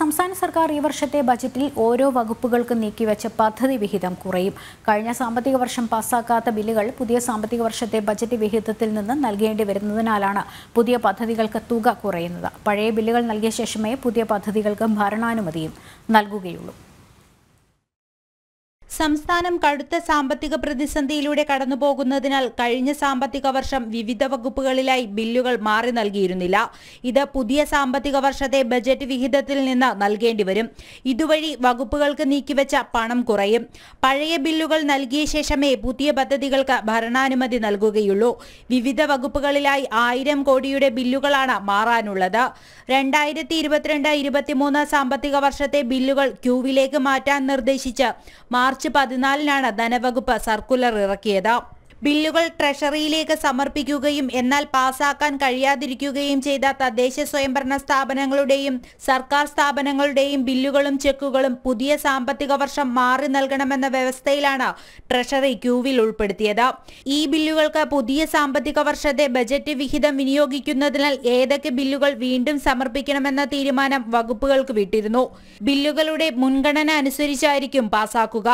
സംസ്ഥാന സർക്കാർ ഈ വർഷത്തെ ബജറ്റിൽ ഓരോ വകുപ്പുകൾക്ക് നീക്കിവെച്ച പദ്ധതി വിഹിതം കുറയും കഴിഞ്ഞ സാമ്പത്തിക വർഷം പാസ്സാക്കാത്ത ബില്ലുകൾ പുതിയ സാമ്പത്തിക വർഷത്തെ ബജറ്റ് വിഹിതത്തിൽ നിന്ന് നൽകേണ്ടി വരുന്നതിനാലാണ് പുതിയ പദ്ധതികൾക്ക് തുക കുറയുന്നത് പഴയ ബില്ലുകൾ നൽകിയ ശേഷമേ പുതിയ പദ്ധതികൾക്ക് ഭരണാനുമതിയും നൽകുകയുള്ളൂ സംസ്ഥാനം കടുത്ത സാമ്പത്തിക പ്രതിസന്ധിയിലൂടെ കടന്നുപോകുന്നതിനാൽ കഴിഞ്ഞ സാമ്പത്തിക വർഷം വിവിധ വകുപ്പുകളിലായി ബില്ലുകൾ മാറി നൽകിയിരുന്നില്ല ഇത് പുതിയ സാമ്പത്തിക വർഷത്തെ ബജറ്റ് വിഹിതത്തിൽ നിന്ന് നൽകേണ്ടി വരും ഇതുവഴി വകുപ്പുകൾക്ക് നീക്കിവെച്ച പണം കുറയും പഴയ ബില്ലുകൾ നൽകിയ ശേഷമേ പുതിയ പദ്ധതികൾക്ക് ഭരണാനുമതി നൽകുകയുള്ളൂ വിവിധ വകുപ്പുകളിലായി ആയിരം കോടിയുടെ ബില്ലുകളാണ് മാറാനുള്ളത് രണ്ടായിരത്തി ഇരുപത്തിരണ്ട് ഇരുപത്തിമൂന്ന് സാമ്പത്തിക വർഷത്തെ ബില്ലുകൾ ക്യൂവിലേക്ക് മാറ്റാൻ നിർദ്ദേശിച്ച് മാർച്ച് മാർച്ച് പതിനാലിനാണ് ധനവകുപ്പ് സർക്കുലർ ഇറക്കിയത് ബില്ലുകൾ ട്രഷറിയിലേക്ക് സമർപ്പിക്കുകയും എന്നാൽ പാസാക്കാൻ കഴിയാതിരിക്കുകയും ചെയ്ത തദ്ദേശ സ്വയംഭരണ സ്ഥാപനങ്ങളുടെയും സർക്കാർ സ്ഥാപനങ്ങളുടെയും ബില്ലുകളും ചെക്കുകളും പുതിയ സാമ്പത്തിക വർഷം മാറി നൽകണമെന്ന വ്യവസ്ഥയിലാണ് ട്രഷറി ക്യൂവിൽ ഉൾപ്പെടുത്തിയത് ഈ ബില്ലുകൾക്ക് പുതിയ സാമ്പത്തിക വർഷത്തെ ബജറ്റ് വിഹിതം വിനിയോഗിക്കുന്നതിനാൽ ഏതൊക്കെ ബില്ലുകൾ വീണ്ടും സമർപ്പിക്കണമെന്ന തീരുമാനം വകുപ്പുകൾക്ക് വിട്ടിരുന്നു ബില്ലുകളുടെ മുൻഗണന അനുസരിച്ചായിരിക്കും പാസാക്കുക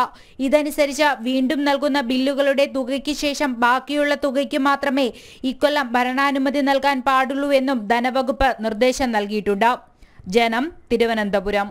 ഇതനുസരിച്ച് വീണ്ടും നൽകുന്ന ബില്ലുകളുടെ തുകയ്ക്ക് ശേഷം ശേഷം ബാക്കിയുള്ള തുകയ്ക്ക് മാത്രമേ ഇക്കൊല്ലം ഭരണാനുമതി നൽകാൻ പാടുള്ളൂ എന്നും ധനവകുപ്പ് നിർദ്ദേശം നൽകിയിട്ടുണ്ട് ജനം തിരുവനന്തപുരം